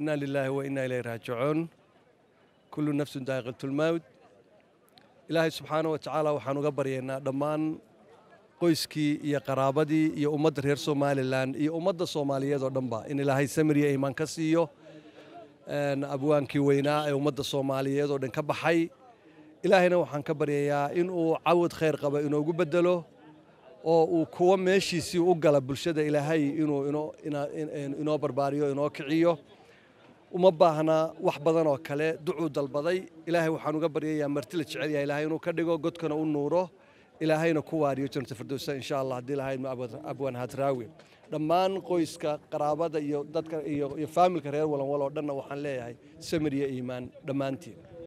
inaa lilaahi wa innaa ilayhi raajicuun kullu nafsun daaqiqatulmawt ilaahay subxaana wa tacaala waxaan uga baryaynaa dhammaan qoyskii iyo qaraabadii iyo ummadda reer somalilan iyo ummadda soomaaliyeed oo dhanba in ilaahay samiriya imaan ka siiyo abwaankii weynaa ee ummadda soomaaliyeed oo dhan ka baxay ilaahayna waxaan ka baryayaa inuu cawad khayr qaba inoogu bedelo oo uu kuwo meeshiisii u gala bulshada ilaahay inuu inoo barbaariyo inoo kiciyo uma baahna wax badan oo kale ducuu dalbaday ilaahay waxaan uga baryayaa marti la jecel yahay ilaahay inuu ka dhigo godkana u nuuro ilaahayna ku waariyo janata firdowsa insha allah haddii lahayn abwaan hadraawi dhammaan qoyska qaraabada iyo dadka iyo faamilka reer walanwal oo dhanna waxaan leeyahay samir iyo iimaan dhammaantiin